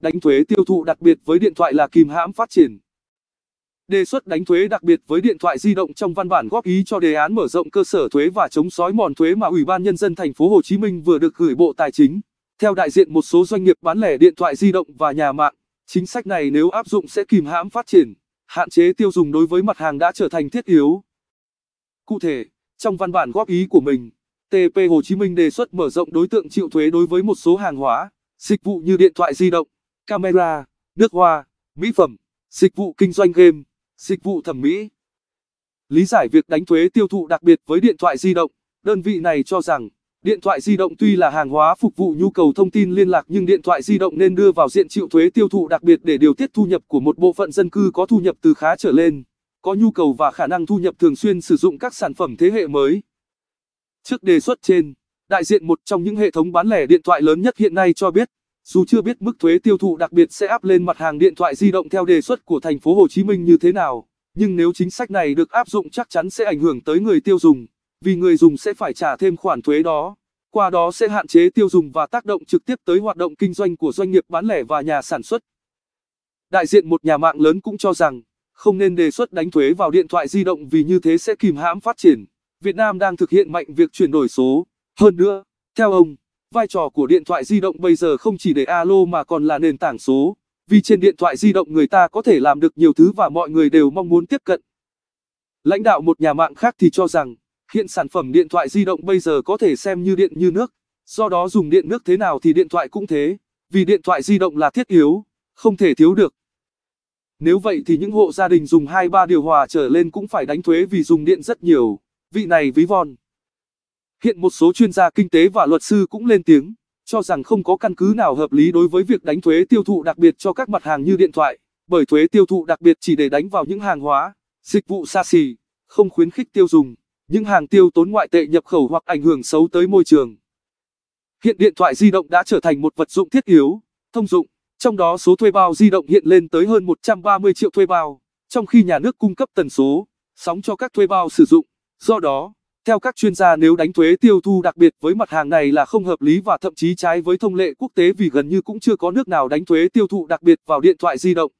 Đánh thuế tiêu thụ đặc biệt với điện thoại là kìm hãm phát triển. Đề xuất đánh thuế đặc biệt với điện thoại di động trong văn bản góp ý cho đề án mở rộng cơ sở thuế và chống sói mòn thuế mà Ủy ban nhân dân thành phố Hồ Chí Minh vừa được gửi Bộ Tài chính. Theo đại diện một số doanh nghiệp bán lẻ điện thoại di động và nhà mạng, chính sách này nếu áp dụng sẽ kìm hãm phát triển, hạn chế tiêu dùng đối với mặt hàng đã trở thành thiết yếu. Cụ thể, trong văn bản góp ý của mình, TP Hồ Chí Minh đề xuất mở rộng đối tượng chịu thuế đối với một số hàng hóa, dịch vụ như điện thoại di động, camera, nước hoa, mỹ phẩm, dịch vụ kinh doanh game, dịch vụ thẩm mỹ. Lý giải việc đánh thuế tiêu thụ đặc biệt với điện thoại di động, đơn vị này cho rằng Điện thoại di động tuy là hàng hóa phục vụ nhu cầu thông tin liên lạc nhưng điện thoại di động nên đưa vào diện chịu thuế tiêu thụ đặc biệt để điều tiết thu nhập của một bộ phận dân cư có thu nhập từ khá trở lên, có nhu cầu và khả năng thu nhập thường xuyên sử dụng các sản phẩm thế hệ mới. Trước đề xuất trên, đại diện một trong những hệ thống bán lẻ điện thoại lớn nhất hiện nay cho biết, dù chưa biết mức thuế tiêu thụ đặc biệt sẽ áp lên mặt hàng điện thoại di động theo đề xuất của thành phố Hồ Chí Minh như thế nào, nhưng nếu chính sách này được áp dụng chắc chắn sẽ ảnh hưởng tới người tiêu dùng, vì người dùng sẽ phải trả thêm khoản thuế đó. Qua đó sẽ hạn chế tiêu dùng và tác động trực tiếp tới hoạt động kinh doanh của doanh nghiệp bán lẻ và nhà sản xuất. Đại diện một nhà mạng lớn cũng cho rằng, không nên đề xuất đánh thuế vào điện thoại di động vì như thế sẽ kìm hãm phát triển. Việt Nam đang thực hiện mạnh việc chuyển đổi số. Hơn nữa, theo ông, Vai trò của điện thoại di động bây giờ không chỉ để alo mà còn là nền tảng số, vì trên điện thoại di động người ta có thể làm được nhiều thứ và mọi người đều mong muốn tiếp cận. Lãnh đạo một nhà mạng khác thì cho rằng, hiện sản phẩm điện thoại di động bây giờ có thể xem như điện như nước, do đó dùng điện nước thế nào thì điện thoại cũng thế, vì điện thoại di động là thiết yếu, không thể thiếu được. Nếu vậy thì những hộ gia đình dùng hai ba điều hòa trở lên cũng phải đánh thuế vì dùng điện rất nhiều, vị này ví von. Hiện một số chuyên gia kinh tế và luật sư cũng lên tiếng, cho rằng không có căn cứ nào hợp lý đối với việc đánh thuế tiêu thụ đặc biệt cho các mặt hàng như điện thoại, bởi thuế tiêu thụ đặc biệt chỉ để đánh vào những hàng hóa, dịch vụ xa xỉ, không khuyến khích tiêu dùng, những hàng tiêu tốn ngoại tệ nhập khẩu hoặc ảnh hưởng xấu tới môi trường. Hiện điện thoại di động đã trở thành một vật dụng thiết yếu, thông dụng, trong đó số thuê bao di động hiện lên tới hơn 130 triệu thuê bao, trong khi nhà nước cung cấp tần số, sóng cho các thuê bao sử dụng, do đó theo các chuyên gia nếu đánh thuế tiêu thụ đặc biệt với mặt hàng này là không hợp lý và thậm chí trái với thông lệ quốc tế vì gần như cũng chưa có nước nào đánh thuế tiêu thụ đặc biệt vào điện thoại di động.